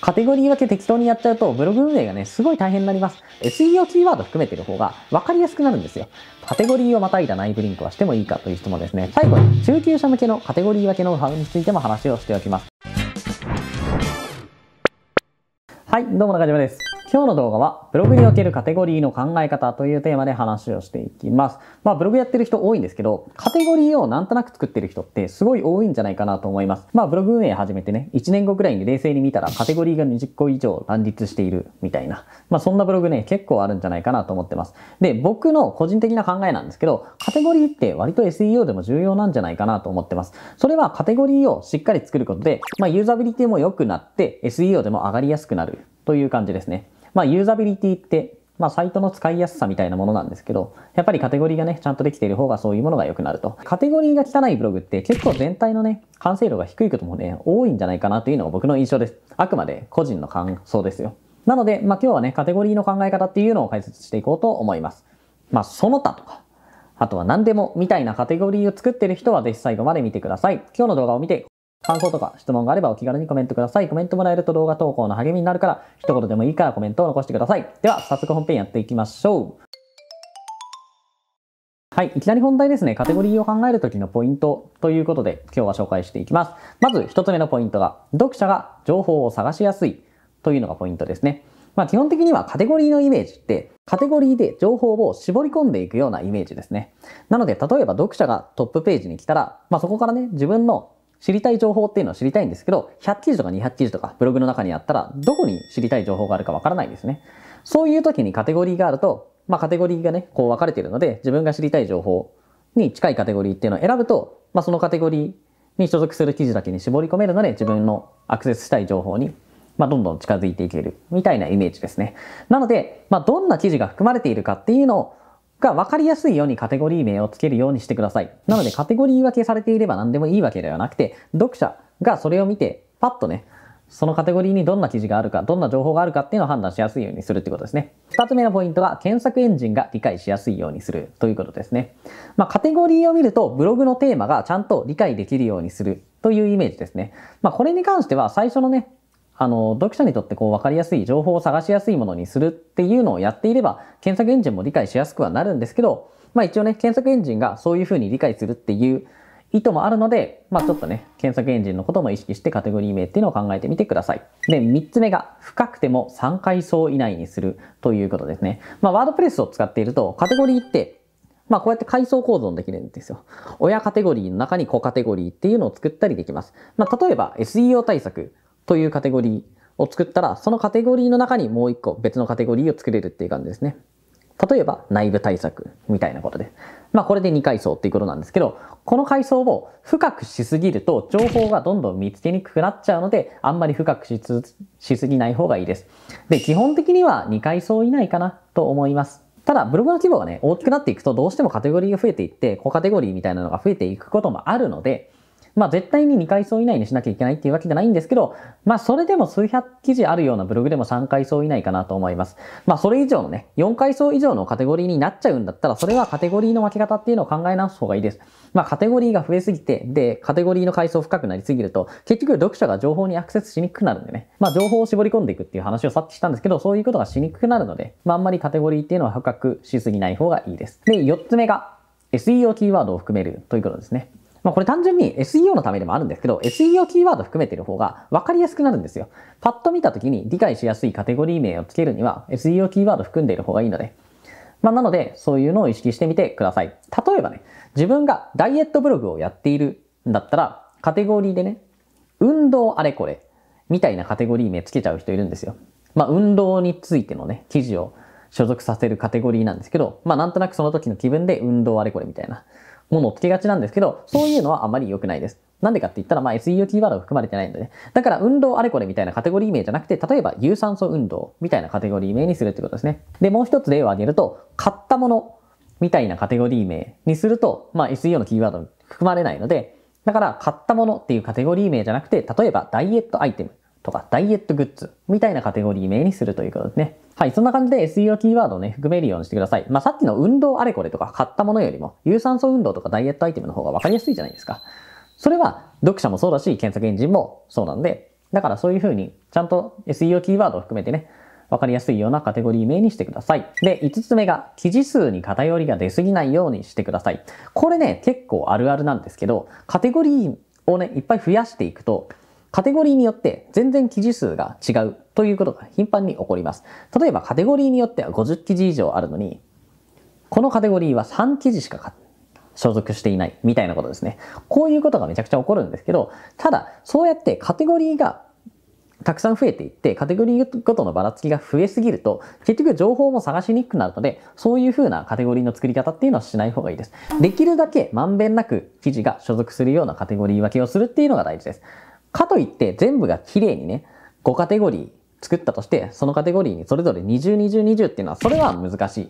カテゴリー分け適当にやっちゃうと、ブログ運営がね、すごい大変になります。SEO キーワード含めてる方が分かりやすくなるんですよ。カテゴリーをまたいだ内部リンクはしてもいいかという質問ですね。最後に、中級者向けのカテゴリー分けノウハウについても話をしておきます。はい、どうも中島です。今日の動画は、ブログにおけるカテゴリーの考え方というテーマで話をしていきます。まあ、ブログやってる人多いんですけど、カテゴリーをなんとなく作ってる人ってすごい多いんじゃないかなと思います。まあ、ブログ運営始めてね、1年後くらいに冷静に見たらカテゴリーが20個以上乱立しているみたいな。まあ、そんなブログね、結構あるんじゃないかなと思ってます。で、僕の個人的な考えなんですけど、カテゴリーって割と SEO でも重要なんじゃないかなと思ってます。それはカテゴリーをしっかり作ることで、まあ、ユーザビリティも良くなって、SEO でも上がりやすくなるという感じですね。まあ、ユーザビリティって、まあ、サイトの使いやすさみたいなものなんですけど、やっぱりカテゴリーがね、ちゃんとできている方がそういうものが良くなると。カテゴリーが汚いブログって結構全体のね、完成度が低いこともね、多いんじゃないかなというのが僕の印象です。あくまで個人の感想ですよ。なので、まあ、今日はね、カテゴリーの考え方っていうのを解説していこうと思います。まあ、その他とか、あとは何でもみたいなカテゴリーを作ってる人はぜひ最後まで見てください。今日の動画を見て感想とか質問があればお気軽にコメントください。コメントもらえると動画投稿の励みになるから、一言でもいいからコメントを残してください。では、早速本編やっていきましょう。はい。いきなり本題ですね。カテゴリーを考えるときのポイントということで今日は紹介していきます。まず一つ目のポイントが、読者が情報を探しやすいというのがポイントですね。まあ基本的にはカテゴリーのイメージって、カテゴリーで情報を絞り込んでいくようなイメージですね。なので、例えば読者がトップページに来たら、まあそこからね、自分の知りたい情報っていうのを知りたいんですけど、100記事とか200記事とかブログの中にあったら、どこに知りたい情報があるかわからないですね。そういう時にカテゴリーがあると、まあカテゴリーがね、こう分かれているので、自分が知りたい情報に近いカテゴリーっていうのを選ぶと、まあそのカテゴリーに所属する記事だけに絞り込めるので、自分のアクセスしたい情報に、まあどんどん近づいていける、みたいなイメージですね。なので、まあどんな記事が含まれているかっていうのを、が分かりやすいようにカテゴリー名をつけるようにしてください。なのでカテゴリー分けされていれば何でもいいわけではなくて、読者がそれを見て、パッとね、そのカテゴリーにどんな記事があるか、どんな情報があるかっていうのを判断しやすいようにするってことですね。二つ目のポイントが、検索エンジンが理解しやすいようにするということですね。まあ、カテゴリーを見ると、ブログのテーマがちゃんと理解できるようにするというイメージですね。まあ、これに関しては、最初のね、あの、読者にとってこう分かりやすい、情報を探しやすいものにするっていうのをやっていれば、検索エンジンも理解しやすくはなるんですけど、まあ一応ね、検索エンジンがそういうふうに理解するっていう意図もあるので、まあちょっとね、検索エンジンのことも意識してカテゴリー名っていうのを考えてみてください。で、3つ目が、深くても3階層以内にするということですね。まあワードプレスを使っていると、カテゴリーって、まあこうやって階層構造できるんですよ。親カテゴリーの中に子カテゴリーっていうのを作ったりできます。まあ例えば SEO 対策。というカテゴリーを作ったら、そのカテゴリーの中にもう一個別のカテゴリーを作れるっていう感じですね。例えば内部対策みたいなことで。まあこれで2階層っていうことなんですけど、この階層を深くしすぎると情報がどんどん見つけにくくなっちゃうので、あんまり深くししすぎない方がいいです。で、基本的には2階層以内かなと思います。ただ、ブログの規模がね、大きくなっていくと、どうしてもカテゴリーが増えていって、小カテゴリーみたいなのが増えていくこともあるので、まあ絶対に2階層以内にしなきゃいけないっていうわけじゃないんですけど、まあそれでも数百記事あるようなブログでも3階層以内かなと思います。まあそれ以上のね、4階層以上のカテゴリーになっちゃうんだったら、それはカテゴリーの分け方っていうのを考え直す方がいいです。まあカテゴリーが増えすぎて、で、カテゴリーの階層深くなりすぎると、結局読者が情報にアクセスしにくくなるんでね、まあ情報を絞り込んでいくっていう話をさっきしたんですけど、そういうことがしにくくなるので、まああんまりカテゴリーっていうのは深くしすぎない方がいいです。で、4つ目が、SEO キーワードを含めるということですね。まあ、これ単純に SEO のためでもあるんですけど、SEO キーワード含めてる方が分かりやすくなるんですよ。パッと見た時に理解しやすいカテゴリー名をつけるには、SEO キーワード含んでいる方がいいので。まあ、なので、そういうのを意識してみてください。例えばね、自分がダイエットブログをやっているんだったら、カテゴリーでね、運動あれこれ、みたいなカテゴリー名つけちゃう人いるんですよ。まあ、運動についてのね、記事を所属させるカテゴリーなんですけど、まあ、なんとなくその時の気分で運動あれこれみたいな。ものをつけがちなんですけど、そういうのはあんまり良くないです。なんでかって言ったら、まあ SEO キーワードが含まれてないんでね。だから運動あれこれみたいなカテゴリー名じゃなくて、例えば有酸素運動みたいなカテゴリー名にするってことですね。で、もう一つ例を挙げると、買ったものみたいなカテゴリー名にすると、まあ SEO のキーワード含まれないので、だから買ったものっていうカテゴリー名じゃなくて、例えばダイエットアイテムとかダイエットグッズみたいなカテゴリー名にするということですね。はい。そんな感じで SEO キーワードをね、含めるようにしてください。まあ、さっきの運動あれこれとか買ったものよりも、有酸素運動とかダイエットアイテムの方が分かりやすいじゃないですか。それは、読者もそうだし、検索エンジンもそうなんで、だからそういうふうに、ちゃんと SEO キーワードを含めてね、分かりやすいようなカテゴリー名にしてください。で、5つ目が、記事数に偏りが出すぎないようにしてください。これね、結構あるあるなんですけど、カテゴリーをね、いっぱい増やしていくと、カテゴリーによって全然記事数が違うということが頻繁に起こります。例えばカテゴリーによっては50記事以上あるのに、このカテゴリーは3記事しか所属していないみたいなことですね。こういうことがめちゃくちゃ起こるんですけど、ただそうやってカテゴリーがたくさん増えていって、カテゴリーごとのばらつきが増えすぎると、結局情報も探しにくくなるので、そういう風なカテゴリーの作り方っていうのはしない方がいいです。できるだけまんべんなく記事が所属するようなカテゴリー分けをするっていうのが大事です。かといって全部が綺麗にね、5カテゴリー作ったとして、そのカテゴリーにそれぞれ20、20、20っていうのは、それは難しい。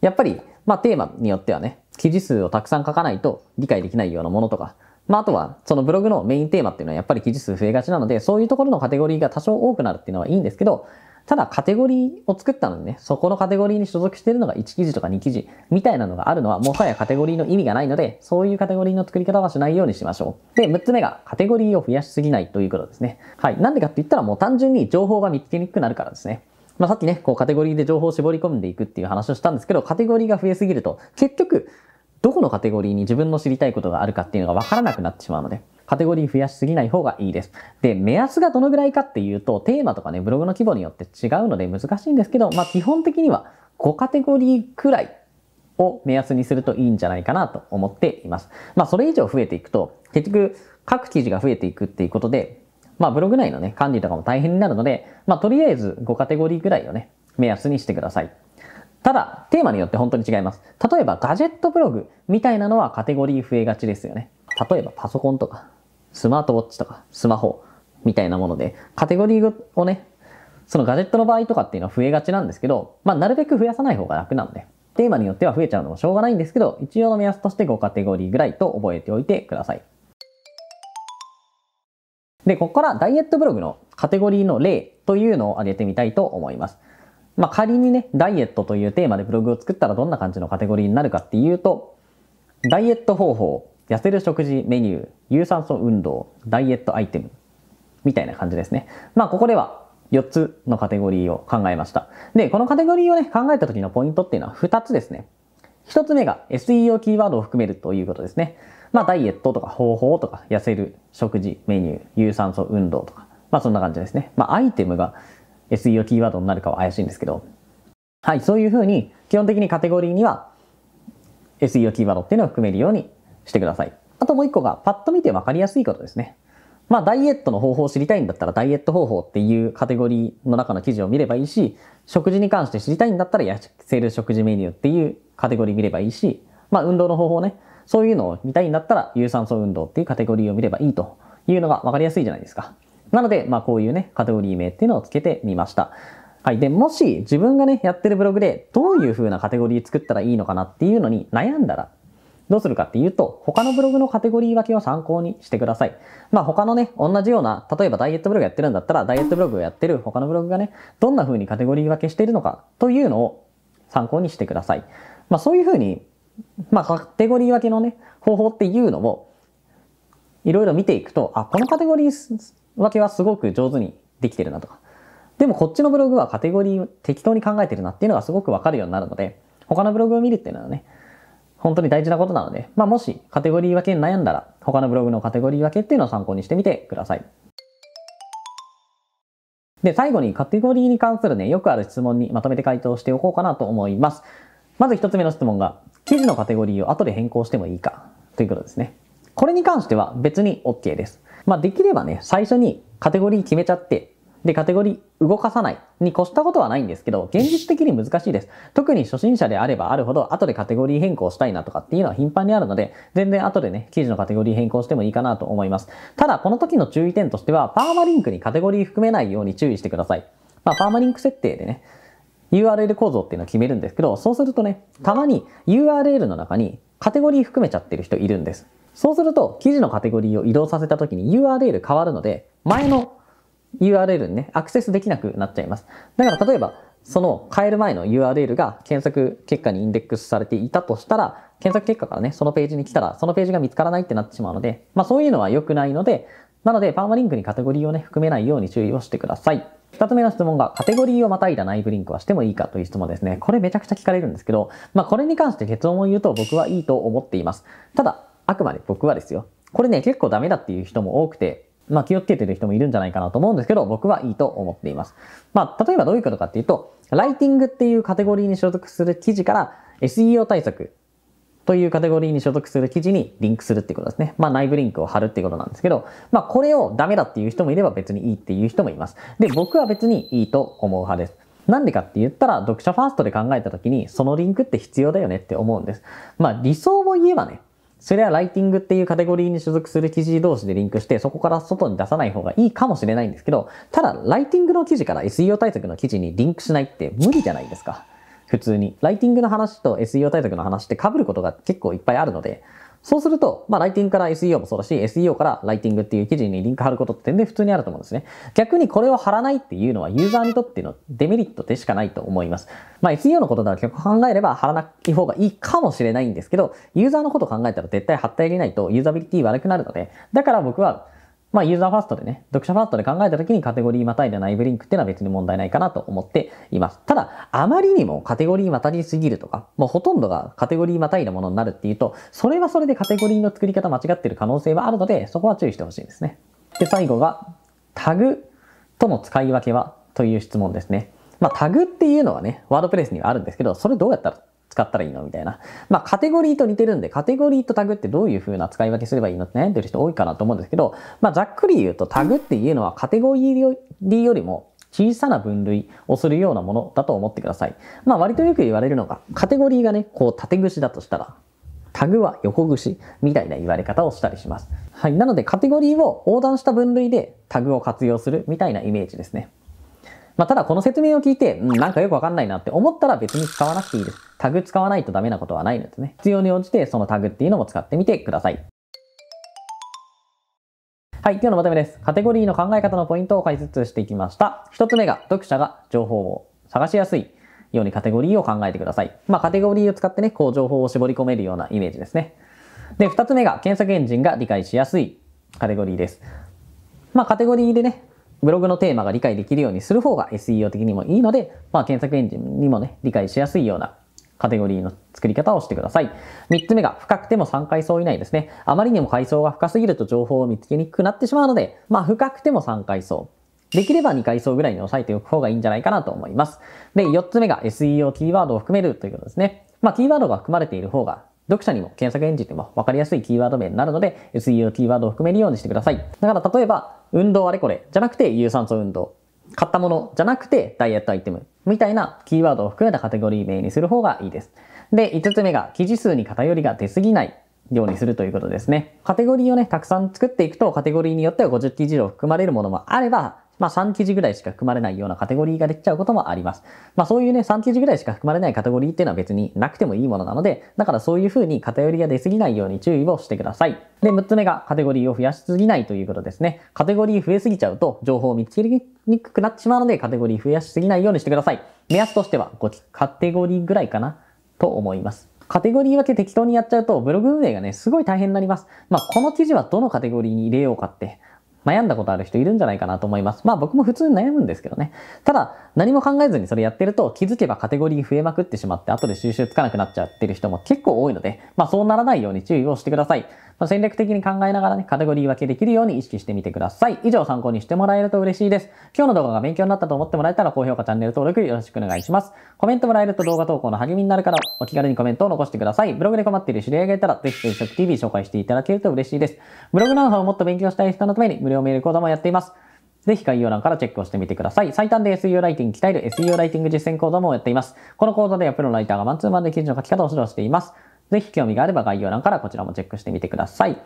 やっぱり、まあテーマによってはね、記事数をたくさん書かないと理解できないようなものとか、まああとは、そのブログのメインテーマっていうのはやっぱり記事数増えがちなので、そういうところのカテゴリーが多少多くなるっていうのはいいんですけど、ただカテゴリーを作ったのにね、そこのカテゴリーに所属しているのが1記事とか2記事みたいなのがあるのは、もはやカテゴリーの意味がないので、そういうカテゴリーの作り方はしないようにしましょう。で、6つ目がカテゴリーを増やしすぎないということですね。はい。なんでかって言ったらもう単純に情報が見つけにくくなるからですね。まあ、さっきね、こうカテゴリーで情報を絞り込んでいくっていう話をしたんですけど、カテゴリーが増えすぎると、結局、どこのカテゴリーに自分の知りたいことがあるかっていうのが分からなくなってしまうので、カテゴリー増やしすぎない方がいいです。で、目安がどのぐらいかっていうと、テーマとかね、ブログの規模によって違うので難しいんですけど、まあ基本的には5カテゴリーくらいを目安にするといいんじゃないかなと思っています。まあそれ以上増えていくと、結局各記事が増えていくっていうことで、まあブログ内のね、管理とかも大変になるので、まあとりあえず5カテゴリーくらいをね、目安にしてください。ただ、テーマによって本当に違います。例えばガジェットブログみたいなのはカテゴリー増えがちですよね。例えばパソコンとかスマートウォッチとかスマホみたいなもので、カテゴリーをね、そのガジェットの場合とかっていうのは増えがちなんですけど、まあ、なるべく増やさない方が楽なんで、テーマによっては増えちゃうのもしょうがないんですけど、一応の目安として5カテゴリーぐらいと覚えておいてください。で、ここからダイエットブログのカテゴリーの例というのを挙げてみたいと思います。まあ、仮にね、ダイエットというテーマでブログを作ったらどんな感じのカテゴリーになるかっていうと、ダイエット方法、痩せる食事メニュー、有酸素運動、ダイエットアイテム、みたいな感じですね。まあ、ここでは4つのカテゴリーを考えました。で、このカテゴリーをね、考えた時のポイントっていうのは2つですね。1つ目が SEO キーワードを含めるということですね。まあ、ダイエットとか方法とか、痩せる食事、メニュー、有酸素運動とか、まあ、そんな感じですね。まあ、アイテムが SEO キーワードになるかは怪しいんですけど、はい、そういうふうに、基本的にカテゴリーには SEO キーワードっていうのを含めるようにしてください。あともう一個が、パッと見て分かりやすいことですね。まあ、ダイエットの方法を知りたいんだったら、ダイエット方法っていうカテゴリーの中の記事を見ればいいし、食事に関して知りたいんだったら、痩せる食事メニューっていうカテゴリー見ればいいし、まあ、運動の方法ね、そういうのを見たいんだったら、有酸素運動っていうカテゴリーを見ればいいというのが分かりやすいじゃないですか。なので、まあ、こういうね、カテゴリー名っていうのをつけてみました。はい。で、もし自分がね、やってるブログでどういう風なカテゴリー作ったらいいのかなっていうのに悩んだら、どうするかっていうと、他のブログのカテゴリー分けを参考にしてください。まあ他のね、同じような、例えばダイエットブログやってるんだったら、ダイエットブログをやってる他のブログがね、どんな風にカテゴリー分けしているのかというのを参考にしてください。まあそういう風に、まあカテゴリー分けのね、方法っていうのを、いろいろ見ていくと、あ、このカテゴリー分けはすごく上手にできてるなとか。でもこっちのブログはカテゴリー適当に考えてるなっていうのがすごくわかるようになるので、他のブログを見るっていうのはね、本当に大事なことなので、まあ、もしカテゴリー分けに悩んだら、他のブログのカテゴリー分けっていうのを参考にしてみてください。で、最後にカテゴリーに関するね、よくある質問にまとめて回答しておこうかなと思います。まず一つ目の質問が、記事のカテゴリーを後で変更してもいいかということですね。これに関しては別に OK です。まあ、できればね、最初にカテゴリー決めちゃって、で、カテゴリー動かさないに越したことはないんですけど、現実的に難しいです。特に初心者であればあるほど、後でカテゴリー変更したいなとかっていうのは頻繁にあるので、全然後でね、記事のカテゴリー変更してもいいかなと思います。ただ、この時の注意点としては、パーマリンクにカテゴリー含めないように注意してください。まあ、パーマリンク設定でね、URL 構造っていうのを決めるんですけど、そうするとね、たまに URL の中にカテゴリー含めちゃってる人いるんです。そうすると、記事のカテゴリーを移動させた時に URL 変わるので、前の URL にね、アクセスできなくなっちゃいます。だから例えば、その変える前の URL が検索結果にインデックスされていたとしたら、検索結果からね、そのページに来たら、そのページが見つからないってなってしまうので、まあそういうのは良くないので、なので、パーマリンクにカテゴリーをね、含めないように注意をしてください。二つ目の質問が、カテゴリーをまたいだ内部リンクはしてもいいかという質問ですね。これめちゃくちゃ聞かれるんですけど、まあこれに関して結論を言うと僕はいいと思っています。ただ、あくまで僕はですよ。これね、結構ダメだっていう人も多くて、まあ、気をつけてる人もいるんじゃないかなと思うんですけど、僕はいいと思っています。まあ、例えばどういうことかっていうと、ライティングっていうカテゴリーに所属する記事から SEO 対策というカテゴリーに所属する記事にリンクするってことですね。まあ内部リンクを貼るってことなんですけど、まあこれをダメだっていう人もいれば別にいいっていう人もいます。で、僕は別にいいと思う派です。なんでかって言ったら、読者ファーストで考えた時に、そのリンクって必要だよねって思うんです。まあ理想を言えばね、それはライティングっていうカテゴリーに所属する記事同士でリンクして、そこから外に出さない方がいいかもしれないんですけど、ただ、ライティングの記事から SEO 対策の記事にリンクしないって無理じゃないですか。普通に。ライティングの話と SEO 対策の話って被ることが結構いっぱいあるので、そうすると、まあ、ライティングから SEO もそうだし、SEO からライティングっていう記事にリンク貼ることって全然普通にあると思うんですね。逆にこれを貼らないっていうのは、ユーザーにとってのデメリットでしかないと思います。まあ、SEO のことなら結構考えれば貼らない方がいいかもしれないんですけど、ユーザーのこと考えたら絶対貼ってあげないとユーザビリティ悪くなるので、だから僕は、まあユーザーファーストでね、読者ファーストで考えた時にカテゴリーまたいで内部リンクっていうのは別に問題ないかなと思っています。ただ、あまりにもカテゴリーまたりすぎるとか、もうほとんどがカテゴリーまたいだものになるっていうと、それはそれでカテゴリーの作り方間違ってる可能性はあるので、そこは注意してほしいですね。で、最後が、タグとの使い分けはという質問ですね。まあ、タグっていうのはね、ワードプレスにはあるんですけど、それどうやったら使ったらいいのみたいな。まあ、カテゴリーと似てるんで、カテゴリーとタグってどういう風な使い分けすればいいのって悩んでる人多いかなと思うんですけど、まあ、ざっくり言うとタグっていうのはカテゴリーよりも小さな分類をするようなものだと思ってください。まあ割とよく言われるのが、カテゴリーがね、こう縦串だとしたら、タグは横串みたいな言われ方をしたりします。はい。なのでカテゴリーを横断した分類でタグを活用するみたいなイメージですね。まあ、ただこの説明を聞いて、うん、なんかよくわかんないなって思ったら別に使わなくていいです。タグ使わないとダメなことはないのでね。必要に応じてそのタグっていうのも使ってみてください。はい、今日のまとめです。カテゴリーの考え方のポイントを解説していきました。一つ目が、読者が情報を探しやすいようにカテゴリーを考えてください。まあ、カテゴリーを使ってね、こう情報を絞り込めるようなイメージですね。で、二つ目が、検索エンジンが理解しやすいカテゴリーです。まあ、カテゴリーでね、ブログのテーマが理解できるようにする方が SEO 的にもいいので、まあ、検索エンジンにもね、理解しやすいようなカテゴリーの作り方をしてください。3つ目が深くても3階層以内ですね。あまりにも階層が深すぎると情報を見つけにくくなってしまうので、まあ深くても3階層。できれば2階層ぐらいに抑えておく方がいいんじゃないかなと思います。で、4つ目が SEO キーワードを含めるということですね。まあキーワードが含まれている方が読者にも検索エンジンでも分かりやすいキーワード名になるので SEO キーワードを含めるようにしてください。だから例えば運動あれこれじゃなくて有酸素運動、買ったものじゃなくてダイエットアイテムみたいなキーワードを含めたカテゴリー名にする方がいいです。で、5つ目が記事数に偏りが出すぎないようにするということですね。カテゴリーをね、たくさん作っていくとカテゴリーによっては50記事以上含まれるものもあればまあ3記事ぐらいしか含まれないようなカテゴリーができちゃうこともあります。まあそういうね、3記事ぐらいしか含まれないカテゴリーっていうのは別になくてもいいものなので、だからそういう風に偏りが出すぎないように注意をしてください。で、6つ目がカテゴリーを増やしすぎないということですね。カテゴリー増えすぎちゃうと情報を見つけにくくなってしまうので、カテゴリー増やしすぎないようにしてください。目安としては5カテゴリーぐらいかなと思います。カテゴリー分け適当にやっちゃうと、ブログ運営がね、すごい大変になります。まあ、この記事はどのカテゴリーに入れようかって、悩んだことある人いるんじゃないかなと思います。まあ僕も普通に悩むんですけどね。ただ、何も考えずにそれやってると気づけばカテゴリー増えまくってしまって後で収集つかなくなっちゃってる人も結構多いので、まあそうならないように注意をしてください。まあ、戦略的に考えながらね、カテゴリー分けできるように意識してみてください。以上参考にしてもらえると嬉しいです。今日の動画が勉強になったと思ってもらえたら高評価、チャンネル登録よろしくお願いします。コメントもらえると動画投稿の励みになるからお気軽にコメントを残してください。ブログで困っている知り合いがいたら、ぜひ転職 TV 紹介していただけると嬉しいです。ブログなんかをもっと勉強したい人のために無料メール講座もやっています。ぜひ概要欄からチェックをしてみてください。最短で SEO ライティング鍛える SEO ライティング実践講座もやっています。この講座ではプロライターがマンツーマンで記事の書き方を指導しています。ぜひ興味があれば概要欄からこちらもチェックしてみてください。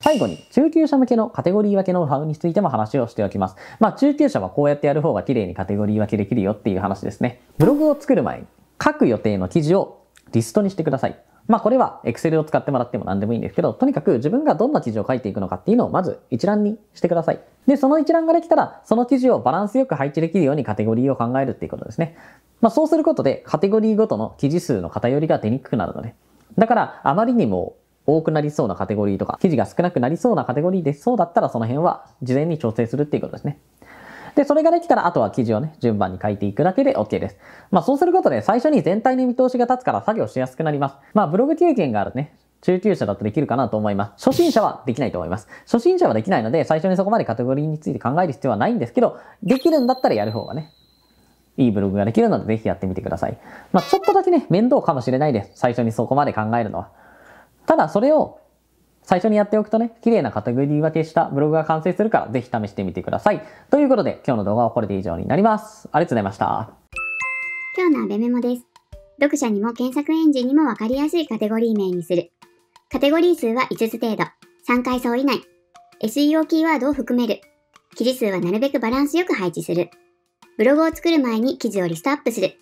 最後に中級者向けのカテゴリー分けのファウについても話をしておきます。まあ中級者はこうやってやる方が綺麗にカテゴリー分けできるよっていう話ですね。ブログを作る前に書く予定の記事をリストにしてください。まあこれは Excel を使ってもらっても何でもいいんですけど、とにかく自分がどんな記事を書いていくのかっていうのをまず一覧にしてください。で、その一覧ができたら、その記事をバランスよく配置できるようにカテゴリーを考えるっていうことですね。まあそうすることで、カテゴリーごとの記事数の偏りが出にくくなるので。だから、あまりにも多くなりそうなカテゴリーとか、記事が少なくなりそうなカテゴリーでそうだったらその辺は事前に調整するっていうことですね。で、それができたら、あとは記事をね、順番に書いていくだけで OK です。まあ、そうすることで、最初に全体の見通しが立つから作業しやすくなります。まあ、ブログ経験があるね、中級者だとできるかなと思います。初心者はできないと思います。初心者はできないので、最初にそこまでカテゴリーについて考える必要はないんですけど、できるんだったらやる方がね、いいブログができるので、ぜひやってみてください。まあ、ちょっとだけね、面倒かもしれないです。最初にそこまで考えるのは。ただ、それを最初にやっておくとね、綺麗なカテゴリー分けしたブログが完成するから、ぜひ試してみてください。ということで、今日の動画はこれで以上になります。ありがとうございました。今日のアベメモです。読者にも検索エンジンにも分かりやすいカテゴリー名にする。カテゴリー数は5つ程度。3階層以内。SEO キーワードを含める。記事数はなるべくバランスよく配置する。ブログを作る前に記事をリストアップする。